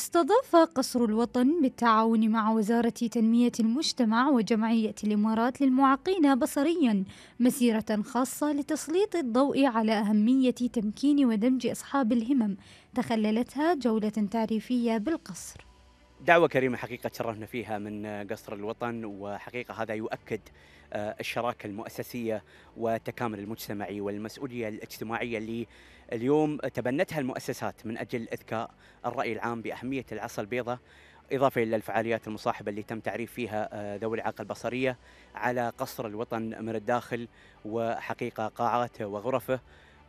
استضاف قصر الوطن بالتعاون مع وزارة تنمية المجتمع وجمعية الإمارات للمعاقين بصريا مسيرة خاصة لتسليط الضوء على أهمية تمكين ودمج أصحاب الهمم تخللتها جولة تعريفية بالقصر دعوة كريمة حقيقة تشرفنا فيها من آه، قصر الوطن وحقيقة هذا يؤكد آه، الشراكة المؤسسية والتكامل المجتمعي والمسؤولية الاجتماعية اللي اليوم تبنتها المؤسسات من أجل إذكاء الرأي العام بأهمية العصا البيضاء إضافة إلى الفعاليات المصاحبة اللي تم تعريف فيها آه، ذوي الإعاقة البصرية على قصر الوطن من الداخل وحقيقة قاعاته وغرفه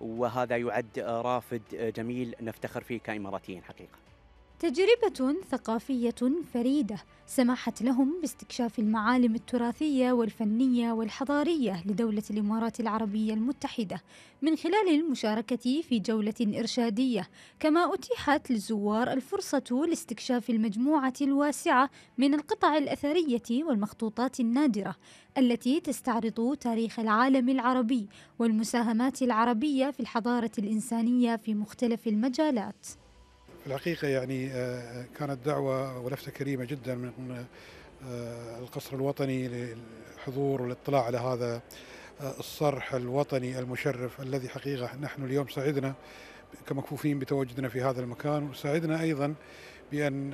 وهذا يعد رافد جميل نفتخر فيه كإماراتيين حقيقة تجربة ثقافية فريدة سمحت لهم باستكشاف المعالم التراثية والفنية والحضارية لدولة الإمارات العربية المتحدة من خلال المشاركة في جولة إرشادية، كما أتيحت للزوار الفرصة لاستكشاف المجموعة الواسعة من القطع الأثرية والمخطوطات النادرة التي تستعرض تاريخ العالم العربي والمساهمات العربية في الحضارة الإنسانية في مختلف المجالات. في الحقيقة يعني آه، كانت دعوة ولفتة كريمة جدا من آه، القصر الوطني للحضور والاطلاع على هذا آه، الصرح الوطني المشرف الذي حقيقة نحن اليوم سعدنا كمكفوفين بتواجدنا في هذا المكان وسعدنا ايضا بان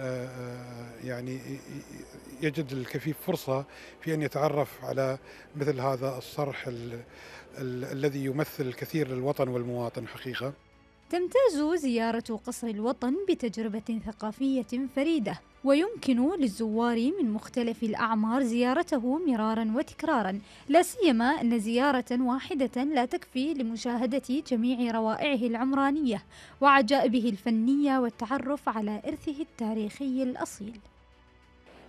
يعني يجد الكفيف فرصه في ان يتعرف على مثل هذا الصرح الذي يمثل الكثير للوطن والمواطن حقيقه تمتاز زيارة قصر الوطن بتجربة ثقافية فريدة ويمكن للزوار من مختلف الأعمار زيارته مرارا وتكرارا لا سيما أن زيارة واحدة لا تكفي لمشاهدة جميع روائعه العمرانية وعجائبه الفنية والتعرف على إرثه التاريخي الأصيل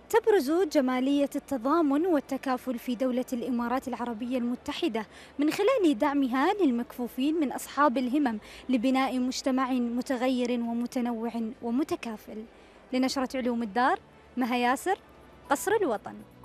تبرز جمالية التضامن والتكافل في دولة الإمارات العربية المتحدة من خلال دعمها للمكفوفين من أصحاب الهمم لبناء مجتمع متغير ومتنوع ومتكافل لنشرة علوم الدار مها ياسر قصر الوطن